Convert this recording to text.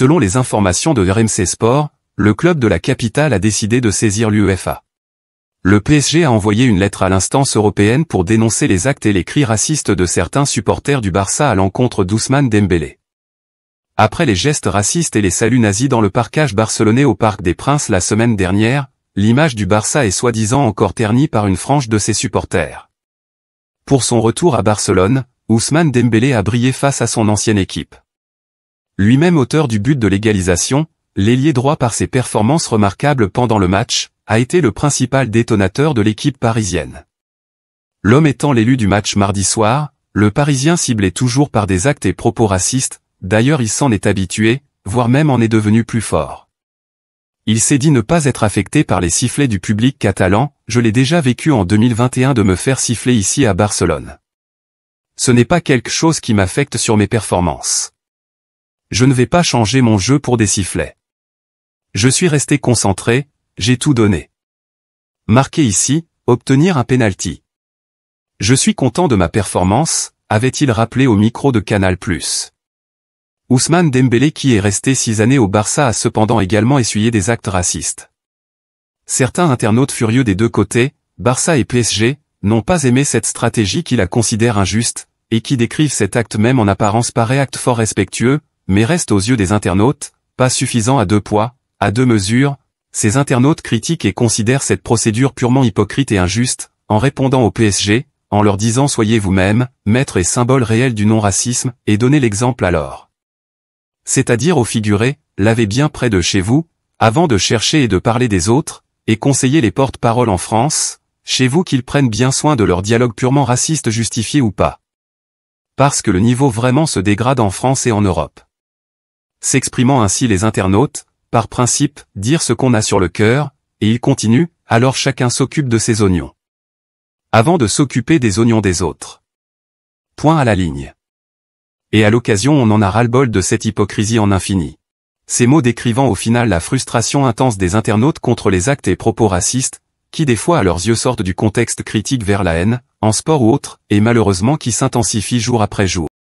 Selon les informations de RMC Sport, le club de la capitale a décidé de saisir l'UEFA. Le PSG a envoyé une lettre à l'instance européenne pour dénoncer les actes et les cris racistes de certains supporters du Barça à l'encontre d'Ousmane Dembélé. Après les gestes racistes et les saluts nazis dans le parcage barcelonais au Parc des Princes la semaine dernière, l'image du Barça est soi-disant encore ternie par une frange de ses supporters. Pour son retour à Barcelone, Ousmane Dembélé a brillé face à son ancienne équipe lui-même auteur du but de l'égalisation, l'ailier droit par ses performances remarquables pendant le match, a été le principal détonateur de l'équipe parisienne. L'homme étant l'élu du match mardi soir, le Parisien ciblait toujours par des actes et propos racistes, d'ailleurs il s'en est habitué, voire même en est devenu plus fort. Il s'est dit ne pas être affecté par les sifflets du public catalan, je l'ai déjà vécu en 2021 de me faire siffler ici à Barcelone. Ce n'est pas quelque chose qui m'affecte sur mes performances je ne vais pas changer mon jeu pour des sifflets. Je suis resté concentré, j'ai tout donné. Marqué ici, obtenir un penalty. Je suis content de ma performance, avait-il rappelé au micro de Canal+. Ousmane Dembélé qui est resté six années au Barça a cependant également essuyé des actes racistes. Certains internautes furieux des deux côtés, Barça et PSG, n'ont pas aimé cette stratégie qui la considère injuste, et qui décrivent cet acte même en apparence par acte fort respectueux, mais reste aux yeux des internautes, pas suffisant à deux poids, à deux mesures, ces internautes critiquent et considèrent cette procédure purement hypocrite et injuste, en répondant au PSG, en leur disant soyez vous-même, maître et symbole réel du non-racisme, et donnez l'exemple alors. C'est-à-dire au figuré, l'avez bien près de chez vous, avant de chercher et de parler des autres, et conseillez les porte parole en France, chez vous qu'ils prennent bien soin de leur dialogue purement raciste justifié ou pas. Parce que le niveau vraiment se dégrade en France et en Europe s'exprimant ainsi les internautes, par principe, dire ce qu'on a sur le cœur, et ils continuent, alors chacun s'occupe de ses oignons. Avant de s'occuper des oignons des autres. Point à la ligne. Et à l'occasion on en a ras-le-bol de cette hypocrisie en infini. Ces mots décrivant au final la frustration intense des internautes contre les actes et propos racistes, qui des fois à leurs yeux sortent du contexte critique vers la haine, en sport ou autre, et malheureusement qui s'intensifient jour après jour.